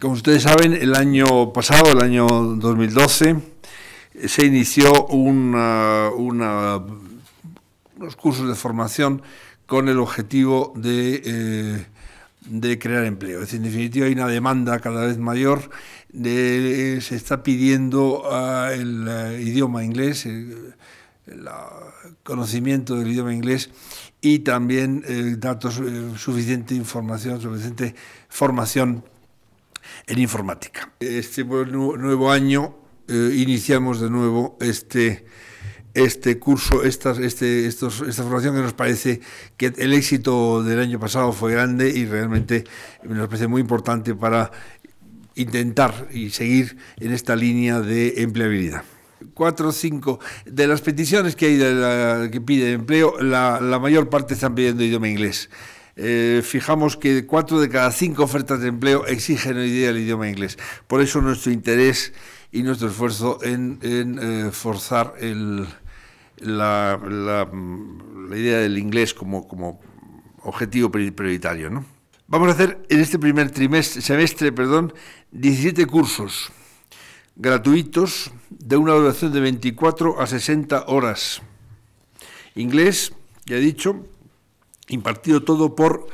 Como ustedes saben, el año pasado, el año 2012, se inició unos cursos de formación con el objetivo eh, de, crear empleo. Es decir, en definitiva, hay una demanda cada vez mayor. se está pidiendo ah, el eh, idioma inglés, el, conocimiento del idioma inglés y también eh, datos, suficiente información, suficiente formación en informática. Este nuevo año eh, iniciamos de nuevo este, este curso, esta, este, esta formación que nos parece que el éxito del año pasado fue grande y realmente nos parece muy importante para intentar y seguir en esta línea de empleabilidad cuatro o cinco de las peticiones que hay de que pide empleo, la, la, mayor parte están pidiendo idioma inglés. Eh, fijamos que cuatro de cada cinco ofertas de empleo exigen hoy día el idioma inglés. Por eso nuestro interés y nuestro esfuerzo en, eh, forzar la, idea del inglés como, objetivo prioritario. Vamos a hacer en este primer trimestre, semestre perdón, 17 cursos gratuitos de una duración de 24 a 60 horas. Inglés, ya he dicho, impartido todo por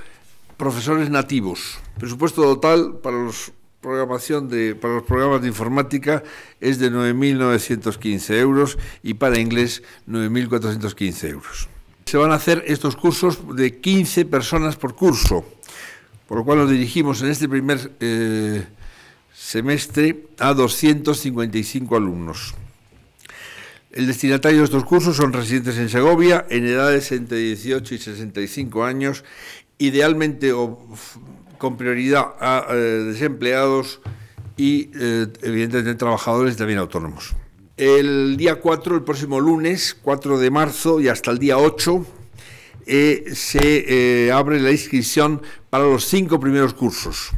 profesores nativos. Presupuesto total para los programación para los programas de informática es de 9.915 euros y para inglés 9.415 euros. Se van a hacer estos cursos de 15 personas por curso, por lo cual nos dirigimos en este primer eh, semestre a 255 alumnos. El destinatario de estos cursos son residentes en Segovia en edades entre 18 y 65 años, idealmente con prioridad a eh, desempleados y eh, evidentemente trabajadores también autónomos. El día 4, el próximo lunes, 4 de marzo y hasta el día 8, eh, se abre la inscripción para los cinco primeros cursos.